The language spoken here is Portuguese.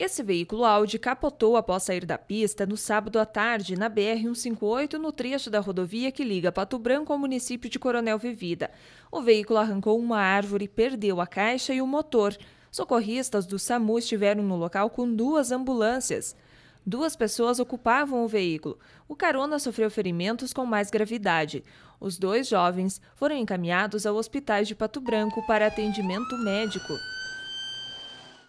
Esse veículo Audi capotou após sair da pista no sábado à tarde na BR-158, no trecho da rodovia que liga Pato Branco ao município de Coronel Vivida. O veículo arrancou uma árvore, perdeu a caixa e o motor. Socorristas do SAMU estiveram no local com duas ambulâncias. Duas pessoas ocupavam o veículo. O carona sofreu ferimentos com mais gravidade. Os dois jovens foram encaminhados ao hospital de Pato Branco para atendimento médico.